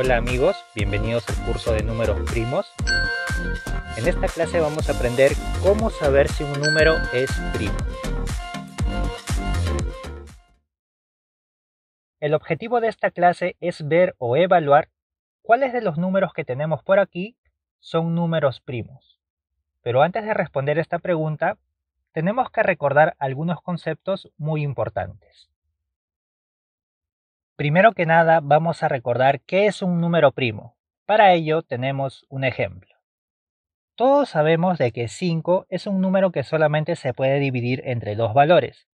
Hola amigos, bienvenidos al curso de números primos. En esta clase vamos a aprender cómo saber si un número es primo. El objetivo de esta clase es ver o evaluar cuáles de los números que tenemos por aquí son números primos. Pero antes de responder esta pregunta, tenemos que recordar algunos conceptos muy importantes. Primero que nada, vamos a recordar qué es un número primo. Para ello tenemos un ejemplo. Todos sabemos de que 5 es un número que solamente se puede dividir entre dos valores.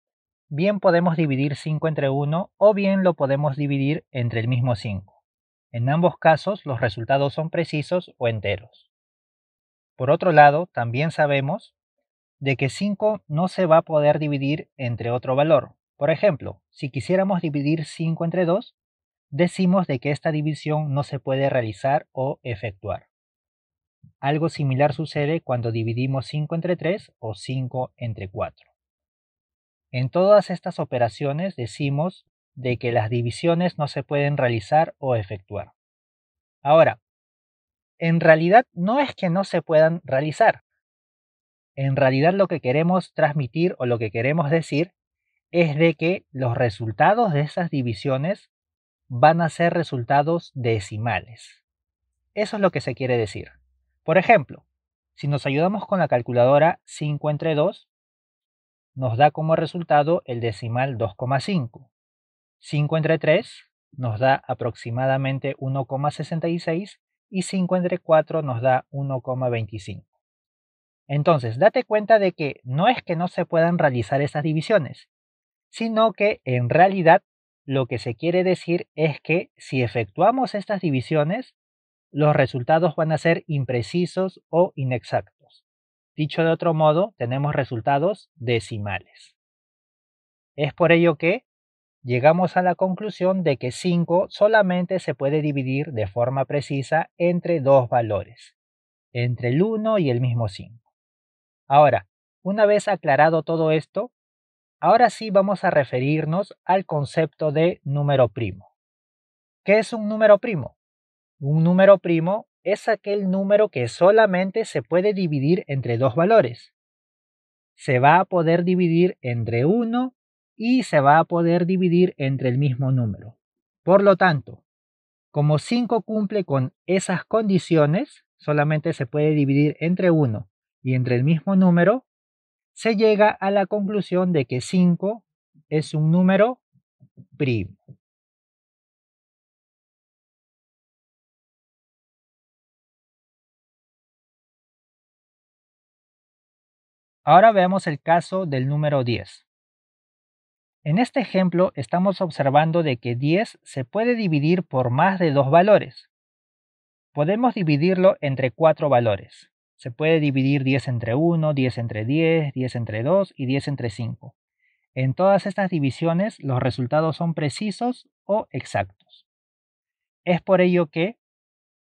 Bien podemos dividir 5 entre 1 o bien lo podemos dividir entre el mismo 5. En ambos casos los resultados son precisos o enteros. Por otro lado, también sabemos de que 5 no se va a poder dividir entre otro valor, por ejemplo, si quisiéramos dividir 5 entre 2, decimos de que esta división no se puede realizar o efectuar. Algo similar sucede cuando dividimos 5 entre 3 o 5 entre 4. En todas estas operaciones decimos de que las divisiones no se pueden realizar o efectuar. Ahora, en realidad no es que no se puedan realizar. En realidad lo que queremos transmitir o lo que queremos decir es de que los resultados de esas divisiones van a ser resultados decimales. Eso es lo que se quiere decir. Por ejemplo, si nos ayudamos con la calculadora 5 entre 2, nos da como resultado el decimal 2,5. 5 entre 3 nos da aproximadamente 1,66 y 5 entre 4 nos da 1,25. Entonces, date cuenta de que no es que no se puedan realizar esas divisiones, sino que en realidad lo que se quiere decir es que si efectuamos estas divisiones, los resultados van a ser imprecisos o inexactos. Dicho de otro modo, tenemos resultados decimales. Es por ello que llegamos a la conclusión de que 5 solamente se puede dividir de forma precisa entre dos valores, entre el 1 y el mismo 5. Ahora, una vez aclarado todo esto, Ahora sí vamos a referirnos al concepto de número primo. ¿Qué es un número primo? Un número primo es aquel número que solamente se puede dividir entre dos valores. Se va a poder dividir entre 1 y se va a poder dividir entre el mismo número. Por lo tanto, como 5 cumple con esas condiciones, solamente se puede dividir entre 1 y entre el mismo número, se llega a la conclusión de que 5 es un número primo. Ahora veamos el caso del número 10. En este ejemplo estamos observando de que 10 se puede dividir por más de dos valores. Podemos dividirlo entre cuatro valores. Se puede dividir 10 entre 1, 10 entre 10, 10 entre 2 y 10 entre 5. En todas estas divisiones los resultados son precisos o exactos. Es por ello que,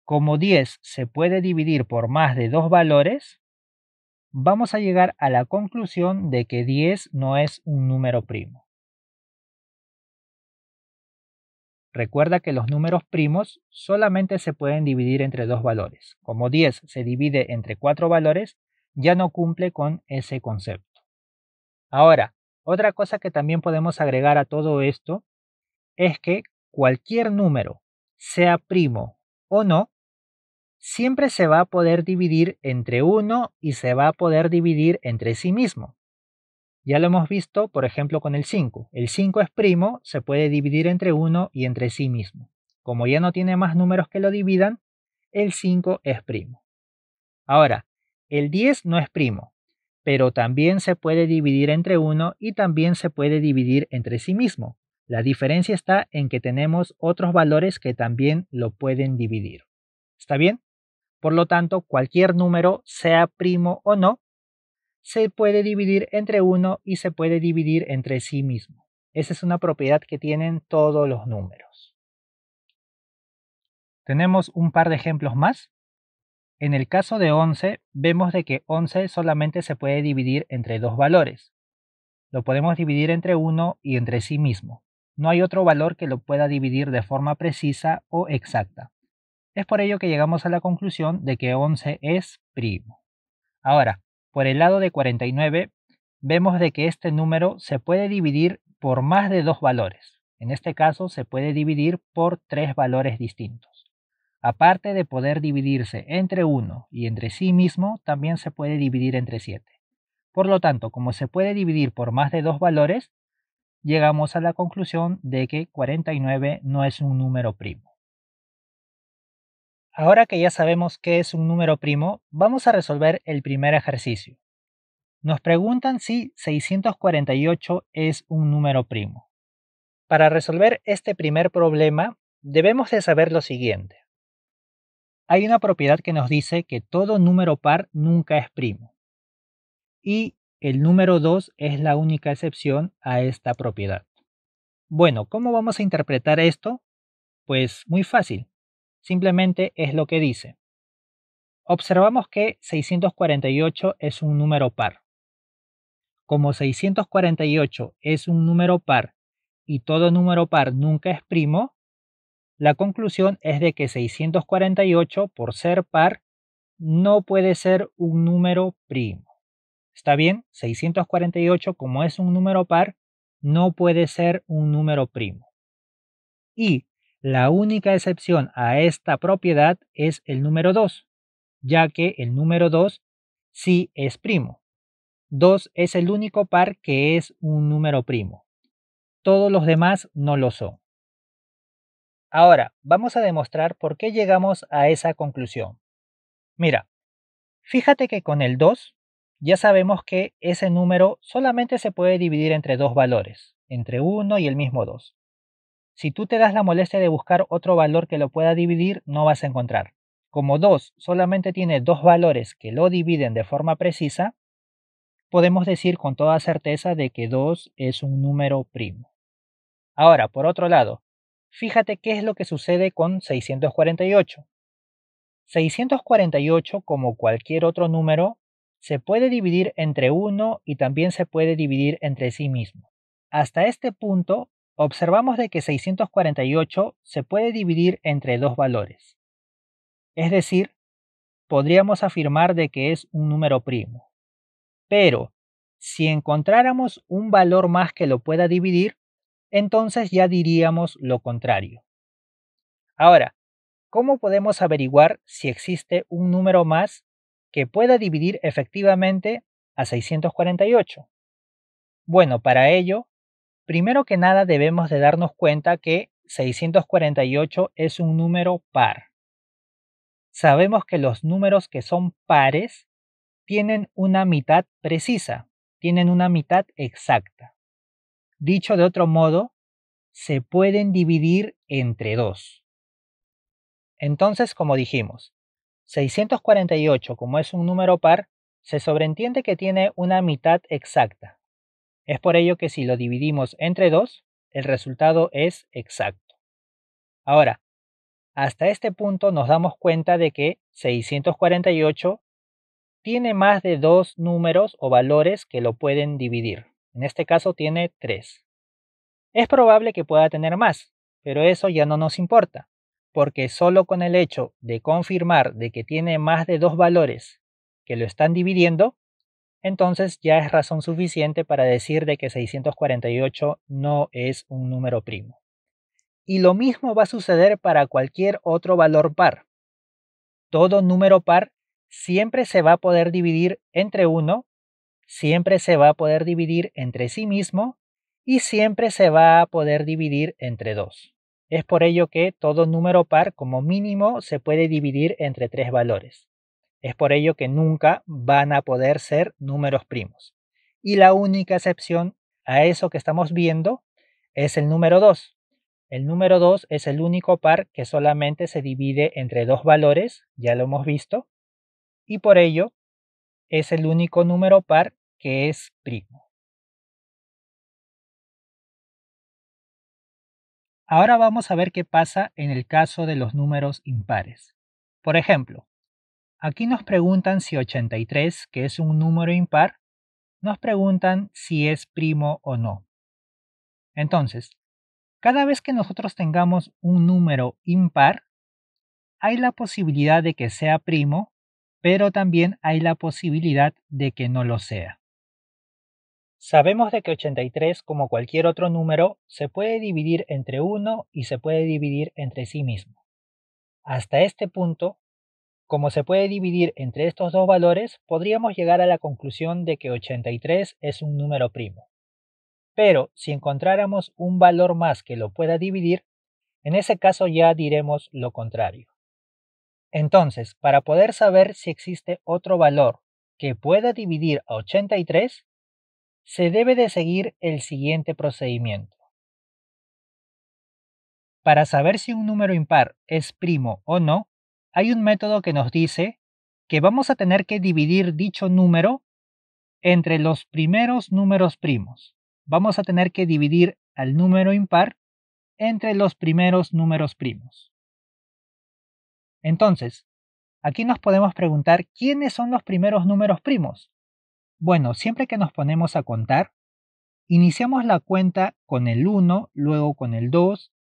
como 10 se puede dividir por más de dos valores, vamos a llegar a la conclusión de que 10 no es un número primo. Recuerda que los números primos solamente se pueden dividir entre dos valores. Como 10 se divide entre cuatro valores, ya no cumple con ese concepto. Ahora, otra cosa que también podemos agregar a todo esto es que cualquier número, sea primo o no, siempre se va a poder dividir entre uno y se va a poder dividir entre sí mismo. Ya lo hemos visto, por ejemplo, con el 5. El 5 es primo, se puede dividir entre 1 y entre sí mismo. Como ya no tiene más números que lo dividan, el 5 es primo. Ahora, el 10 no es primo, pero también se puede dividir entre 1 y también se puede dividir entre sí mismo. La diferencia está en que tenemos otros valores que también lo pueden dividir. ¿Está bien? Por lo tanto, cualquier número, sea primo o no, se puede dividir entre uno y se puede dividir entre sí mismo. Esa es una propiedad que tienen todos los números. Tenemos un par de ejemplos más. En el caso de 11, vemos de que 11 solamente se puede dividir entre dos valores. Lo podemos dividir entre uno y entre sí mismo. No hay otro valor que lo pueda dividir de forma precisa o exacta. Es por ello que llegamos a la conclusión de que 11 es primo. Ahora, por el lado de 49 vemos de que este número se puede dividir por más de dos valores. En este caso se puede dividir por tres valores distintos. Aparte de poder dividirse entre 1 y entre sí mismo, también se puede dividir entre 7. Por lo tanto, como se puede dividir por más de dos valores, llegamos a la conclusión de que 49 no es un número primo. Ahora que ya sabemos qué es un número primo, vamos a resolver el primer ejercicio. Nos preguntan si 648 es un número primo. Para resolver este primer problema, debemos de saber lo siguiente. Hay una propiedad que nos dice que todo número par nunca es primo. Y el número 2 es la única excepción a esta propiedad. Bueno, ¿cómo vamos a interpretar esto? Pues muy fácil simplemente es lo que dice. Observamos que 648 es un número par. Como 648 es un número par y todo número par nunca es primo, la conclusión es de que 648, por ser par, no puede ser un número primo. ¿Está bien? 648, como es un número par, no puede ser un número primo. Y la única excepción a esta propiedad es el número 2, ya que el número 2 sí es primo. 2 es el único par que es un número primo. Todos los demás no lo son. Ahora, vamos a demostrar por qué llegamos a esa conclusión. Mira, fíjate que con el 2 ya sabemos que ese número solamente se puede dividir entre dos valores, entre 1 y el mismo 2. Si tú te das la molestia de buscar otro valor que lo pueda dividir, no vas a encontrar. Como 2 solamente tiene dos valores que lo dividen de forma precisa, podemos decir con toda certeza de que 2 es un número primo. Ahora, por otro lado, fíjate qué es lo que sucede con 648. 648, como cualquier otro número, se puede dividir entre 1 y también se puede dividir entre sí mismo. Hasta este punto, observamos de que 648 se puede dividir entre dos valores. Es decir, podríamos afirmar de que es un número primo. Pero, si encontráramos un valor más que lo pueda dividir, entonces ya diríamos lo contrario. Ahora, ¿cómo podemos averiguar si existe un número más que pueda dividir efectivamente a 648? Bueno, para ello Primero que nada debemos de darnos cuenta que 648 es un número par. Sabemos que los números que son pares tienen una mitad precisa, tienen una mitad exacta. Dicho de otro modo, se pueden dividir entre dos. Entonces, como dijimos, 648 como es un número par, se sobreentiende que tiene una mitad exacta. Es por ello que si lo dividimos entre 2, el resultado es exacto. Ahora, hasta este punto nos damos cuenta de que 648 tiene más de dos números o valores que lo pueden dividir. En este caso tiene tres. Es probable que pueda tener más, pero eso ya no nos importa, porque solo con el hecho de confirmar de que tiene más de dos valores que lo están dividiendo, entonces ya es razón suficiente para decir de que 648 no es un número primo. Y lo mismo va a suceder para cualquier otro valor par. Todo número par siempre se va a poder dividir entre 1, siempre se va a poder dividir entre sí mismo y siempre se va a poder dividir entre 2. Es por ello que todo número par como mínimo se puede dividir entre tres valores. Es por ello que nunca van a poder ser números primos. Y la única excepción a eso que estamos viendo es el número 2. El número 2 es el único par que solamente se divide entre dos valores, ya lo hemos visto, y por ello es el único número par que es primo. Ahora vamos a ver qué pasa en el caso de los números impares. Por ejemplo, Aquí nos preguntan si 83, que es un número impar, nos preguntan si es primo o no. Entonces, cada vez que nosotros tengamos un número impar, hay la posibilidad de que sea primo, pero también hay la posibilidad de que no lo sea. Sabemos de que 83, como cualquier otro número, se puede dividir entre uno y se puede dividir entre sí mismo. Hasta este punto, como se puede dividir entre estos dos valores, podríamos llegar a la conclusión de que 83 es un número primo. Pero si encontráramos un valor más que lo pueda dividir, en ese caso ya diremos lo contrario. Entonces, para poder saber si existe otro valor que pueda dividir a 83, se debe de seguir el siguiente procedimiento. Para saber si un número impar es primo o no, hay un método que nos dice que vamos a tener que dividir dicho número entre los primeros números primos. Vamos a tener que dividir al número impar entre los primeros números primos. Entonces, aquí nos podemos preguntar quiénes son los primeros números primos. Bueno, siempre que nos ponemos a contar, iniciamos la cuenta con el 1, luego con el 2,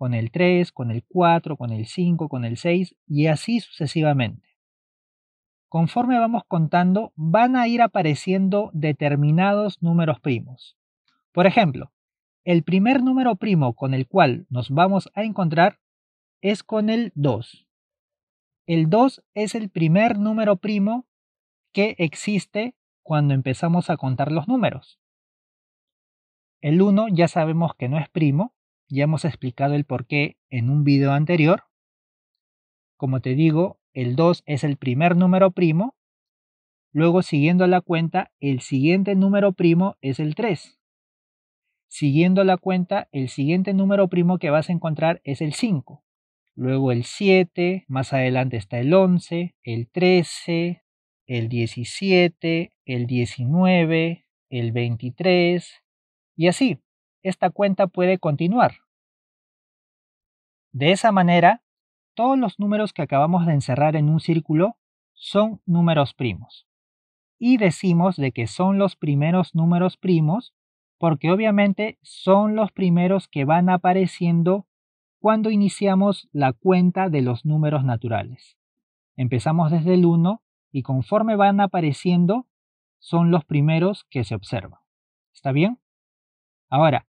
con el 3, con el 4, con el 5, con el 6 y así sucesivamente. Conforme vamos contando, van a ir apareciendo determinados números primos. Por ejemplo, el primer número primo con el cual nos vamos a encontrar es con el 2. El 2 es el primer número primo que existe cuando empezamos a contar los números. El 1 ya sabemos que no es primo, ya hemos explicado el por qué en un video anterior. Como te digo, el 2 es el primer número primo. Luego, siguiendo la cuenta, el siguiente número primo es el 3. Siguiendo la cuenta, el siguiente número primo que vas a encontrar es el 5. Luego el 7, más adelante está el 11, el 13, el 17, el 19, el 23 y así esta cuenta puede continuar. De esa manera, todos los números que acabamos de encerrar en un círculo son números primos. Y decimos de que son los primeros números primos porque obviamente son los primeros que van apareciendo cuando iniciamos la cuenta de los números naturales. Empezamos desde el 1 y conforme van apareciendo son los primeros que se observan. ¿Está bien? Ahora,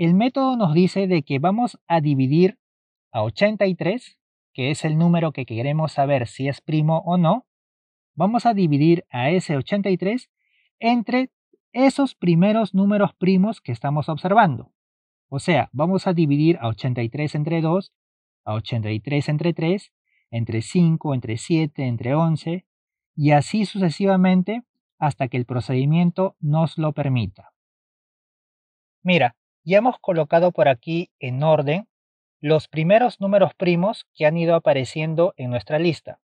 el método nos dice de que vamos a dividir a 83, que es el número que queremos saber si es primo o no, vamos a dividir a ese 83 entre esos primeros números primos que estamos observando. O sea, vamos a dividir a 83 entre 2, a 83 entre 3, entre 5, entre 7, entre 11, y así sucesivamente hasta que el procedimiento nos lo permita. Mira, y hemos colocado por aquí en orden los primeros números primos que han ido apareciendo en nuestra lista.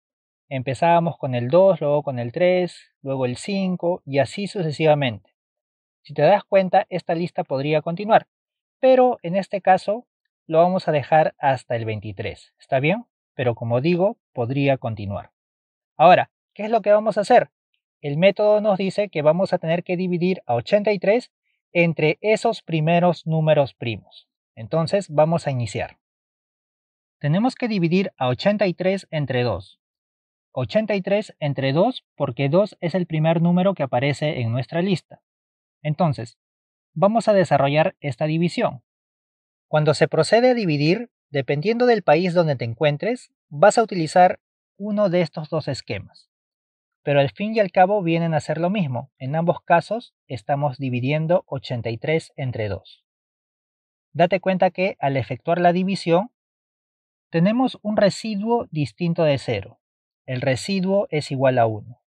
Empezábamos con el 2, luego con el 3, luego el 5 y así sucesivamente. Si te das cuenta, esta lista podría continuar, pero en este caso lo vamos a dejar hasta el 23, ¿está bien? Pero como digo, podría continuar. Ahora, ¿qué es lo que vamos a hacer? El método nos dice que vamos a tener que dividir a 83 entre esos primeros números primos. Entonces vamos a iniciar. Tenemos que dividir a 83 entre 2. 83 entre 2 porque 2 es el primer número que aparece en nuestra lista. Entonces, vamos a desarrollar esta división. Cuando se procede a dividir, dependiendo del país donde te encuentres, vas a utilizar uno de estos dos esquemas pero al fin y al cabo vienen a ser lo mismo. En ambos casos estamos dividiendo 83 entre 2. Date cuenta que al efectuar la división, tenemos un residuo distinto de 0. El residuo es igual a 1.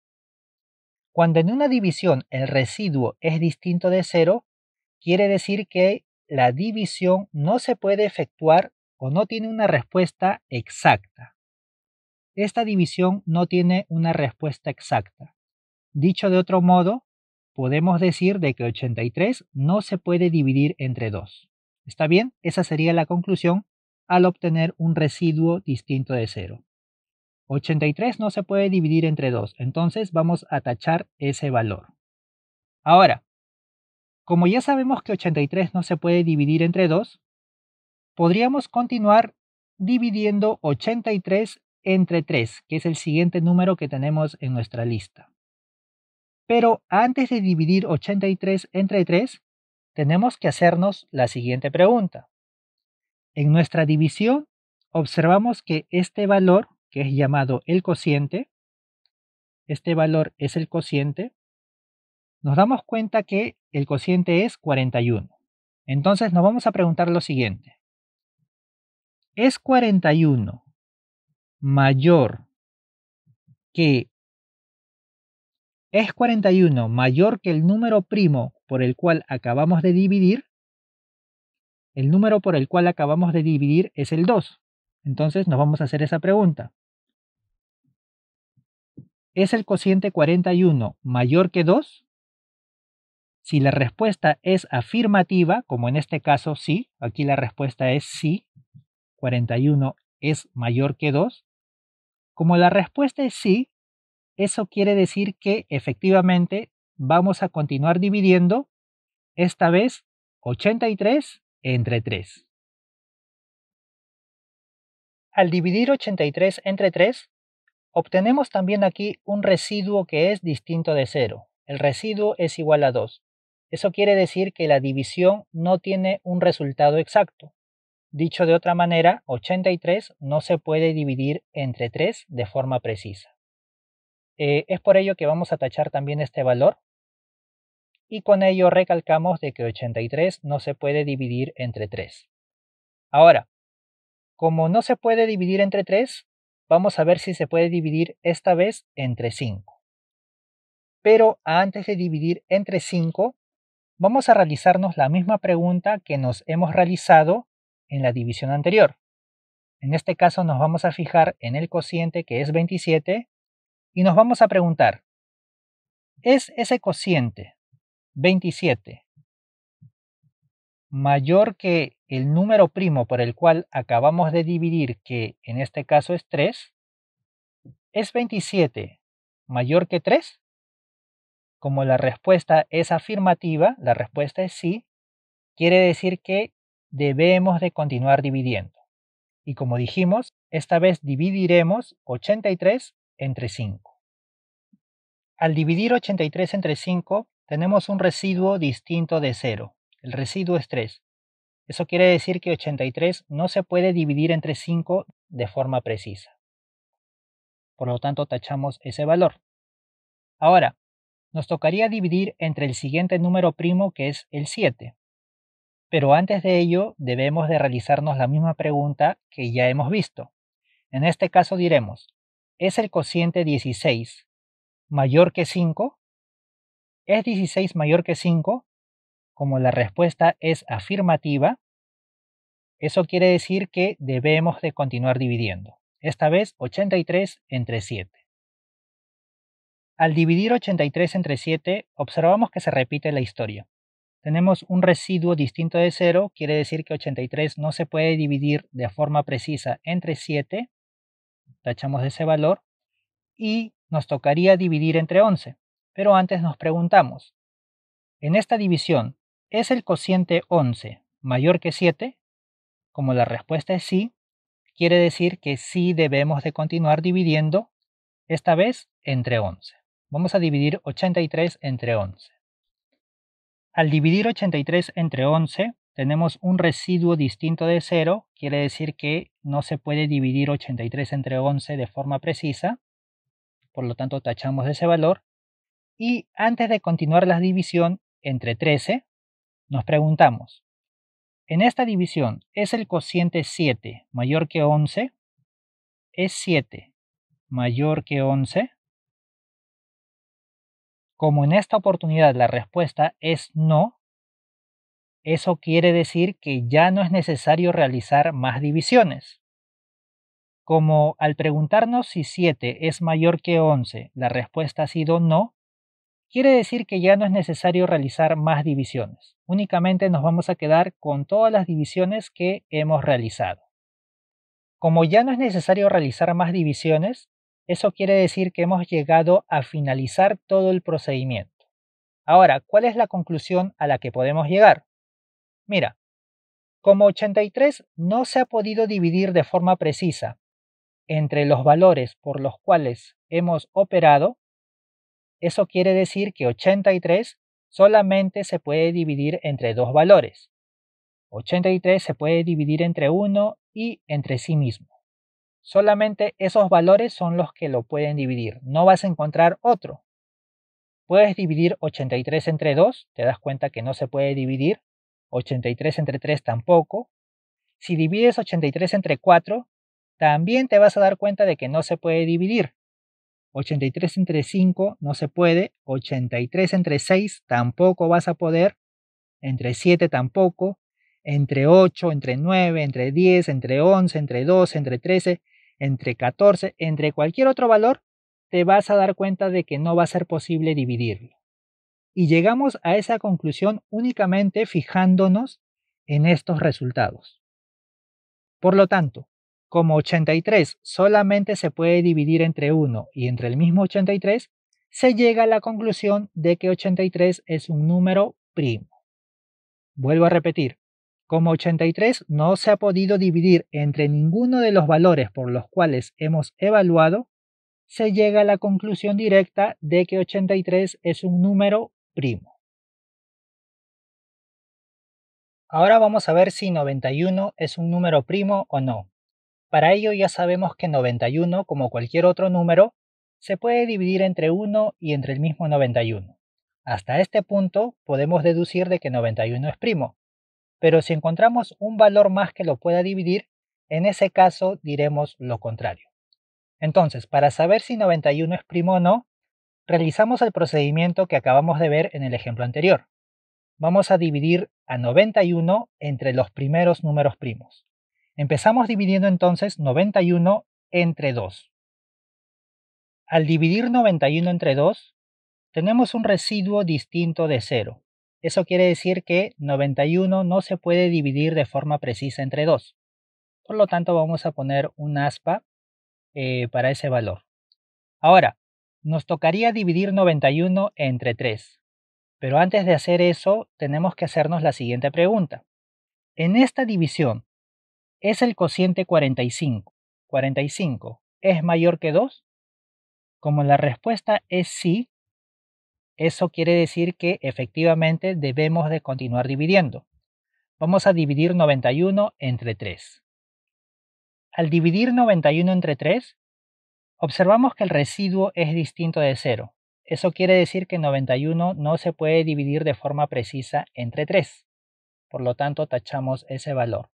Cuando en una división el residuo es distinto de 0, quiere decir que la división no se puede efectuar o no tiene una respuesta exacta. Esta división no tiene una respuesta exacta. Dicho de otro modo, podemos decir de que 83 no se puede dividir entre 2. ¿Está bien? Esa sería la conclusión al obtener un residuo distinto de 0. 83 no se puede dividir entre 2, entonces vamos a tachar ese valor. Ahora, como ya sabemos que 83 no se puede dividir entre 2, podríamos continuar dividiendo 83 entre 3, que es el siguiente número que tenemos en nuestra lista. Pero antes de dividir 83 entre 3, tenemos que hacernos la siguiente pregunta. En nuestra división, observamos que este valor, que es llamado el cociente, este valor es el cociente, nos damos cuenta que el cociente es 41. Entonces nos vamos a preguntar lo siguiente. ¿Es 41 mayor que es 41 mayor que el número primo por el cual acabamos de dividir, el número por el cual acabamos de dividir es el 2. Entonces nos vamos a hacer esa pregunta. ¿Es el cociente 41 mayor que 2? Si la respuesta es afirmativa, como en este caso sí, aquí la respuesta es sí, 41 es mayor que 2, como la respuesta es sí, eso quiere decir que efectivamente vamos a continuar dividiendo, esta vez 83 entre 3. Al dividir 83 entre 3, obtenemos también aquí un residuo que es distinto de 0. El residuo es igual a 2. Eso quiere decir que la división no tiene un resultado exacto. Dicho de otra manera, 83 no se puede dividir entre 3 de forma precisa. Eh, es por ello que vamos a tachar también este valor y con ello recalcamos de que 83 no se puede dividir entre 3. Ahora, como no se puede dividir entre 3, vamos a ver si se puede dividir esta vez entre 5. Pero antes de dividir entre 5, vamos a realizarnos la misma pregunta que nos hemos realizado en la división anterior. En este caso nos vamos a fijar en el cociente que es 27 y nos vamos a preguntar, ¿es ese cociente 27 mayor que el número primo por el cual acabamos de dividir, que en este caso es 3? ¿Es 27 mayor que 3? Como la respuesta es afirmativa, la respuesta es sí, quiere decir que debemos de continuar dividiendo. Y como dijimos, esta vez dividiremos 83 entre 5. Al dividir 83 entre 5, tenemos un residuo distinto de 0. El residuo es 3. Eso quiere decir que 83 no se puede dividir entre 5 de forma precisa. Por lo tanto, tachamos ese valor. Ahora, nos tocaría dividir entre el siguiente número primo que es el 7. Pero antes de ello debemos de realizarnos la misma pregunta que ya hemos visto. En este caso diremos, ¿es el cociente 16 mayor que 5? ¿Es 16 mayor que 5? Como la respuesta es afirmativa, eso quiere decir que debemos de continuar dividiendo. Esta vez 83 entre 7. Al dividir 83 entre 7, observamos que se repite la historia tenemos un residuo distinto de 0, quiere decir que 83 no se puede dividir de forma precisa entre 7, tachamos ese valor, y nos tocaría dividir entre 11. Pero antes nos preguntamos, en esta división, ¿es el cociente 11 mayor que 7? Como la respuesta es sí, quiere decir que sí debemos de continuar dividiendo, esta vez entre 11. Vamos a dividir 83 entre 11. Al dividir 83 entre 11, tenemos un residuo distinto de 0, quiere decir que no se puede dividir 83 entre 11 de forma precisa, por lo tanto tachamos ese valor. Y antes de continuar la división entre 13, nos preguntamos, en esta división, ¿es el cociente 7 mayor que 11? ¿Es 7 mayor que 11? Como en esta oportunidad la respuesta es no, eso quiere decir que ya no es necesario realizar más divisiones. Como al preguntarnos si 7 es mayor que 11, la respuesta ha sido no, quiere decir que ya no es necesario realizar más divisiones. Únicamente nos vamos a quedar con todas las divisiones que hemos realizado. Como ya no es necesario realizar más divisiones, eso quiere decir que hemos llegado a finalizar todo el procedimiento. Ahora, ¿cuál es la conclusión a la que podemos llegar? Mira, como 83 no se ha podido dividir de forma precisa entre los valores por los cuales hemos operado, eso quiere decir que 83 solamente se puede dividir entre dos valores. 83 se puede dividir entre uno y entre sí mismo. Solamente esos valores son los que lo pueden dividir. No vas a encontrar otro. Puedes dividir 83 entre 2, te das cuenta que no se puede dividir. 83 entre 3 tampoco. Si divides 83 entre 4, también te vas a dar cuenta de que no se puede dividir. 83 entre 5 no se puede, 83 entre 6 tampoco vas a poder, entre 7 tampoco, entre 8, entre 9, entre 10, entre 11, entre 12, entre 13, entre 14, entre cualquier otro valor, te vas a dar cuenta de que no va a ser posible dividirlo. Y llegamos a esa conclusión únicamente fijándonos en estos resultados. Por lo tanto, como 83 solamente se puede dividir entre 1 y entre el mismo 83, se llega a la conclusión de que 83 es un número primo. Vuelvo a repetir, como 83 no se ha podido dividir entre ninguno de los valores por los cuales hemos evaluado, se llega a la conclusión directa de que 83 es un número primo. Ahora vamos a ver si 91 es un número primo o no. Para ello ya sabemos que 91, como cualquier otro número, se puede dividir entre 1 y entre el mismo 91. Hasta este punto podemos deducir de que 91 es primo, pero si encontramos un valor más que lo pueda dividir, en ese caso diremos lo contrario. Entonces, para saber si 91 es primo o no, realizamos el procedimiento que acabamos de ver en el ejemplo anterior. Vamos a dividir a 91 entre los primeros números primos. Empezamos dividiendo entonces 91 entre 2. Al dividir 91 entre 2, tenemos un residuo distinto de 0. Eso quiere decir que 91 no se puede dividir de forma precisa entre 2. Por lo tanto, vamos a poner un aspa eh, para ese valor. Ahora, nos tocaría dividir 91 entre 3. Pero antes de hacer eso, tenemos que hacernos la siguiente pregunta. En esta división, ¿es el cociente 45? 45 es mayor que 2? Como la respuesta es sí, eso quiere decir que efectivamente debemos de continuar dividiendo. Vamos a dividir 91 entre 3. Al dividir 91 entre 3, observamos que el residuo es distinto de 0. Eso quiere decir que 91 no se puede dividir de forma precisa entre 3. Por lo tanto, tachamos ese valor.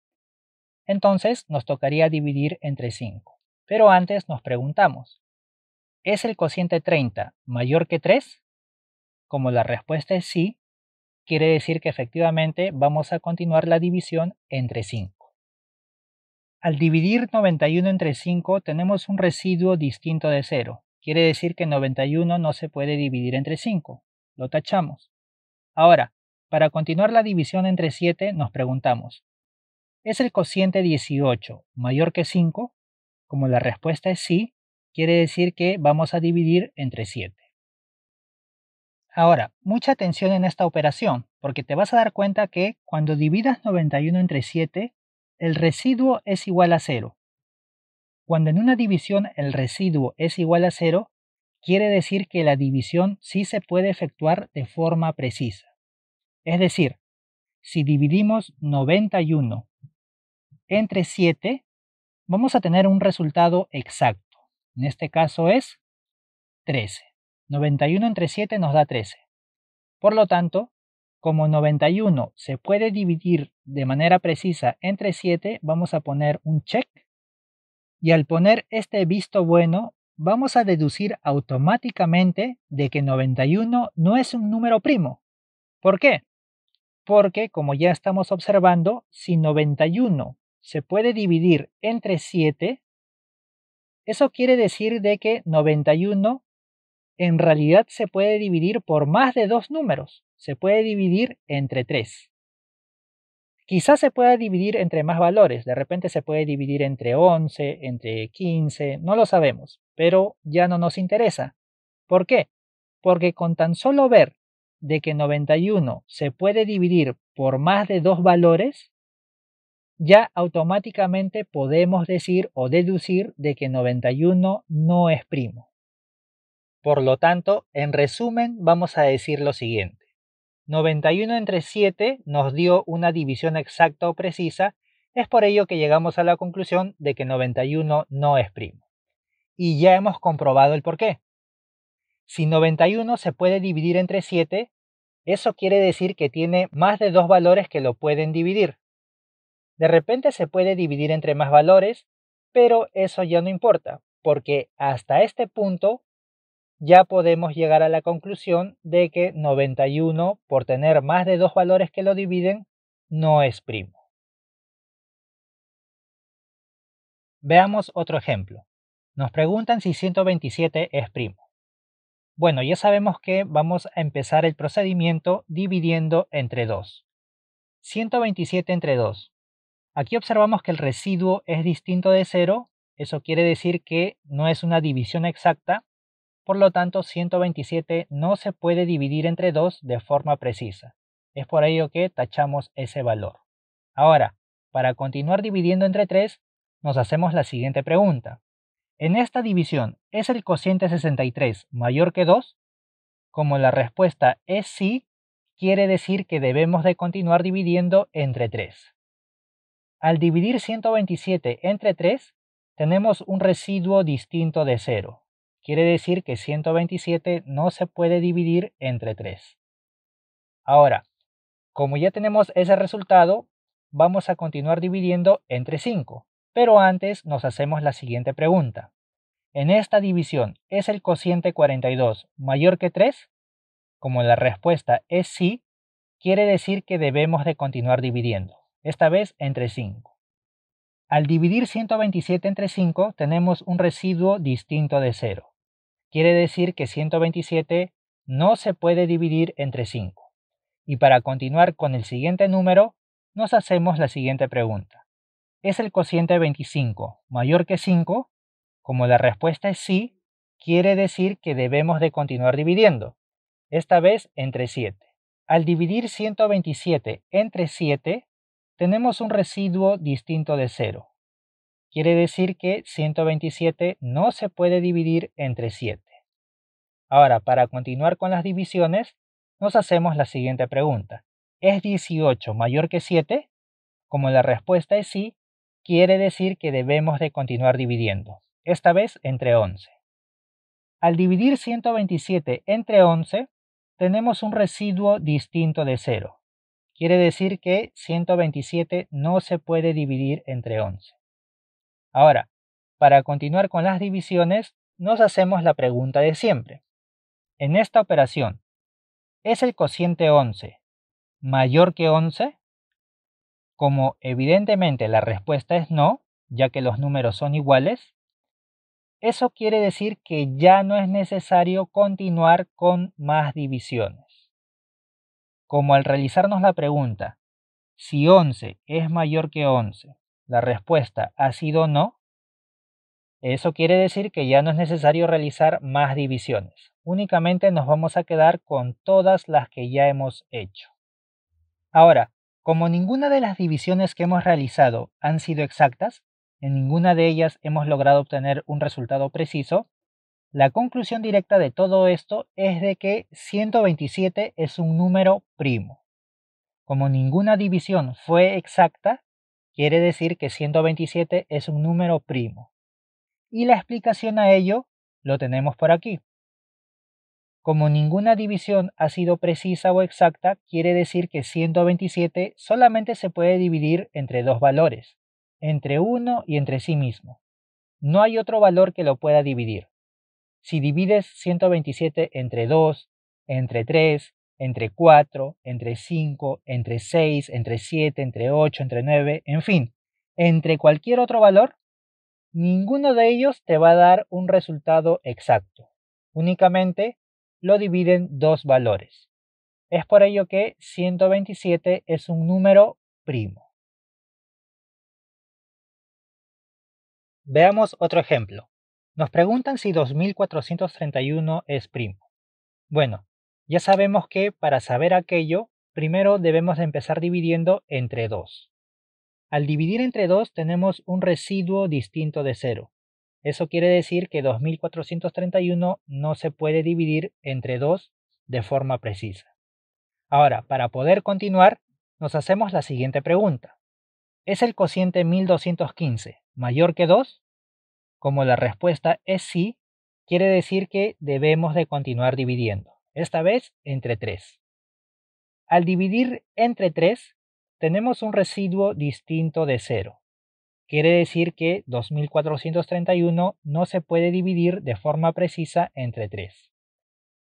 Entonces, nos tocaría dividir entre 5. Pero antes nos preguntamos, ¿es el cociente 30 mayor que 3? como la respuesta es sí, quiere decir que efectivamente vamos a continuar la división entre 5. Al dividir 91 entre 5 tenemos un residuo distinto de 0. Quiere decir que 91 no se puede dividir entre 5. Lo tachamos. Ahora, para continuar la división entre 7 nos preguntamos, ¿es el cociente 18 mayor que 5? Como la respuesta es sí, quiere decir que vamos a dividir entre 7. Ahora, mucha atención en esta operación, porque te vas a dar cuenta que cuando dividas 91 entre 7, el residuo es igual a 0. Cuando en una división el residuo es igual a 0, quiere decir que la división sí se puede efectuar de forma precisa. Es decir, si dividimos 91 entre 7, vamos a tener un resultado exacto. En este caso es 13. 91 entre 7 nos da 13. Por lo tanto, como 91 se puede dividir de manera precisa entre 7, vamos a poner un check. Y al poner este visto bueno, vamos a deducir automáticamente de que 91 no es un número primo. ¿Por qué? Porque, como ya estamos observando, si 91 se puede dividir entre 7, eso quiere decir de que 91 en realidad se puede dividir por más de dos números, se puede dividir entre tres. Quizás se pueda dividir entre más valores, de repente se puede dividir entre 11, entre 15, no lo sabemos, pero ya no nos interesa. ¿Por qué? Porque con tan solo ver de que 91 se puede dividir por más de dos valores, ya automáticamente podemos decir o deducir de que 91 no es primo. Por lo tanto, en resumen, vamos a decir lo siguiente. 91 entre 7 nos dio una división exacta o precisa, es por ello que llegamos a la conclusión de que 91 no es primo. Y ya hemos comprobado el porqué. Si 91 se puede dividir entre 7, eso quiere decir que tiene más de dos valores que lo pueden dividir. De repente se puede dividir entre más valores, pero eso ya no importa, porque hasta este punto ya podemos llegar a la conclusión de que 91, por tener más de dos valores que lo dividen, no es primo. Veamos otro ejemplo. Nos preguntan si 127 es primo. Bueno, ya sabemos que vamos a empezar el procedimiento dividiendo entre 2. 127 entre 2. Aquí observamos que el residuo es distinto de 0, eso quiere decir que no es una división exacta, por lo tanto, 127 no se puede dividir entre 2 de forma precisa. Es por ello que tachamos ese valor. Ahora, para continuar dividiendo entre 3, nos hacemos la siguiente pregunta. En esta división, ¿es el cociente 63 mayor que 2? Como la respuesta es sí, quiere decir que debemos de continuar dividiendo entre 3. Al dividir 127 entre 3, tenemos un residuo distinto de 0. Quiere decir que 127 no se puede dividir entre 3. Ahora, como ya tenemos ese resultado, vamos a continuar dividiendo entre 5. Pero antes nos hacemos la siguiente pregunta. En esta división, ¿es el cociente 42 mayor que 3? Como la respuesta es sí, quiere decir que debemos de continuar dividiendo, esta vez entre 5. Al dividir 127 entre 5, tenemos un residuo distinto de 0 quiere decir que 127 no se puede dividir entre 5. Y para continuar con el siguiente número, nos hacemos la siguiente pregunta. ¿Es el cociente 25 mayor que 5? Como la respuesta es sí, quiere decir que debemos de continuar dividiendo, esta vez entre 7. Al dividir 127 entre 7, tenemos un residuo distinto de 0, Quiere decir que 127 no se puede dividir entre 7. Ahora, para continuar con las divisiones, nos hacemos la siguiente pregunta. ¿Es 18 mayor que 7? Como la respuesta es sí, quiere decir que debemos de continuar dividiendo, esta vez entre 11. Al dividir 127 entre 11, tenemos un residuo distinto de 0. Quiere decir que 127 no se puede dividir entre 11. Ahora, para continuar con las divisiones, nos hacemos la pregunta de siempre. En esta operación, ¿es el cociente 11 mayor que 11? Como evidentemente la respuesta es no, ya que los números son iguales, eso quiere decir que ya no es necesario continuar con más divisiones. Como al realizarnos la pregunta, si 11 es mayor que 11 la respuesta ha sido no, eso quiere decir que ya no es necesario realizar más divisiones. Únicamente nos vamos a quedar con todas las que ya hemos hecho. Ahora, como ninguna de las divisiones que hemos realizado han sido exactas, en ninguna de ellas hemos logrado obtener un resultado preciso, la conclusión directa de todo esto es de que 127 es un número primo. Como ninguna división fue exacta, Quiere decir que 127 es un número primo. Y la explicación a ello lo tenemos por aquí. Como ninguna división ha sido precisa o exacta, quiere decir que 127 solamente se puede dividir entre dos valores, entre uno y entre sí mismo. No hay otro valor que lo pueda dividir. Si divides 127 entre 2, entre 3, entre 4, entre 5, entre 6, entre 7, entre 8, entre 9, en fin, entre cualquier otro valor, ninguno de ellos te va a dar un resultado exacto. Únicamente lo dividen dos valores. Es por ello que 127 es un número primo. Veamos otro ejemplo. Nos preguntan si 2431 es primo. Bueno, ya sabemos que para saber aquello, primero debemos empezar dividiendo entre 2. Al dividir entre 2 tenemos un residuo distinto de 0. Eso quiere decir que 2431 no se puede dividir entre 2 de forma precisa. Ahora, para poder continuar, nos hacemos la siguiente pregunta. ¿Es el cociente 1215 mayor que 2? Como la respuesta es sí, quiere decir que debemos de continuar dividiendo esta vez entre 3. Al dividir entre 3, tenemos un residuo distinto de 0. Quiere decir que 2431 no se puede dividir de forma precisa entre 3.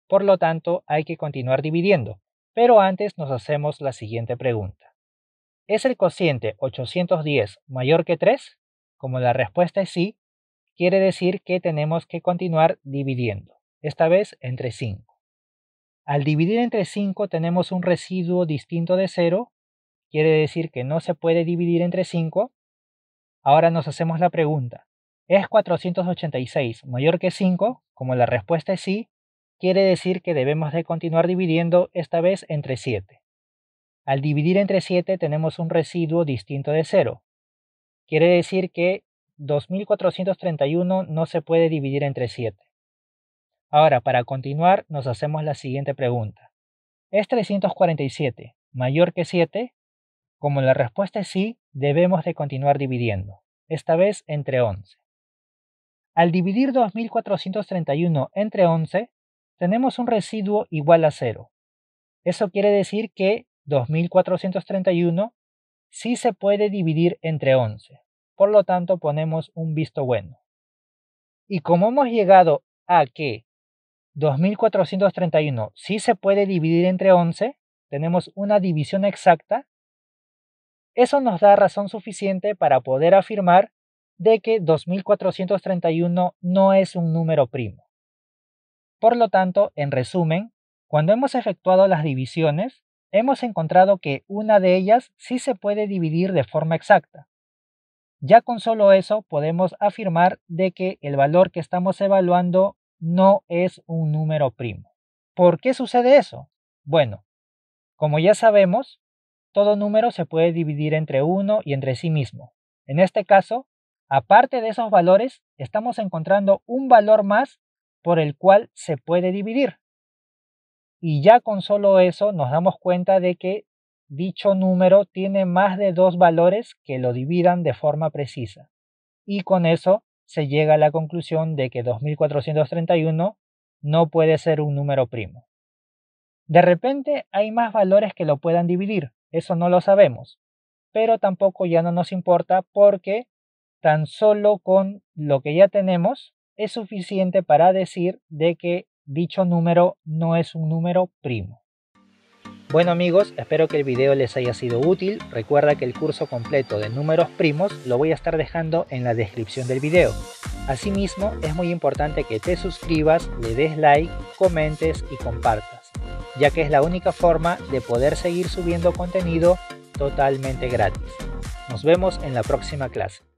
Por lo tanto, hay que continuar dividiendo, pero antes nos hacemos la siguiente pregunta. ¿Es el cociente 810 mayor que 3? Como la respuesta es sí, quiere decir que tenemos que continuar dividiendo, esta vez entre 5. Al dividir entre 5 tenemos un residuo distinto de 0, quiere decir que no se puede dividir entre 5. Ahora nos hacemos la pregunta, ¿es 486 mayor que 5? Como la respuesta es sí, quiere decir que debemos de continuar dividiendo esta vez entre 7. Al dividir entre 7 tenemos un residuo distinto de 0. Quiere decir que 2431 no se puede dividir entre 7. Ahora, para continuar, nos hacemos la siguiente pregunta. ¿Es 347 mayor que 7? Como la respuesta es sí, debemos de continuar dividiendo, esta vez entre 11. Al dividir 2431 entre 11, tenemos un residuo igual a 0. Eso quiere decir que 2431 sí se puede dividir entre 11. Por lo tanto, ponemos un visto bueno. Y como hemos llegado a que 2431 sí se puede dividir entre 11, tenemos una división exacta, eso nos da razón suficiente para poder afirmar de que 2431 no es un número primo. Por lo tanto, en resumen, cuando hemos efectuado las divisiones, hemos encontrado que una de ellas sí se puede dividir de forma exacta. Ya con solo eso podemos afirmar de que el valor que estamos evaluando no es un número primo. ¿Por qué sucede eso? Bueno, como ya sabemos, todo número se puede dividir entre uno y entre sí mismo. En este caso, aparte de esos valores, estamos encontrando un valor más por el cual se puede dividir. Y ya con solo eso nos damos cuenta de que dicho número tiene más de dos valores que lo dividan de forma precisa. Y con eso se llega a la conclusión de que 2431 no puede ser un número primo. De repente hay más valores que lo puedan dividir, eso no lo sabemos, pero tampoco ya no nos importa porque tan solo con lo que ya tenemos es suficiente para decir de que dicho número no es un número primo. Bueno amigos, espero que el video les haya sido útil. Recuerda que el curso completo de números primos lo voy a estar dejando en la descripción del video. Asimismo, es muy importante que te suscribas, le des like, comentes y compartas, ya que es la única forma de poder seguir subiendo contenido totalmente gratis. Nos vemos en la próxima clase.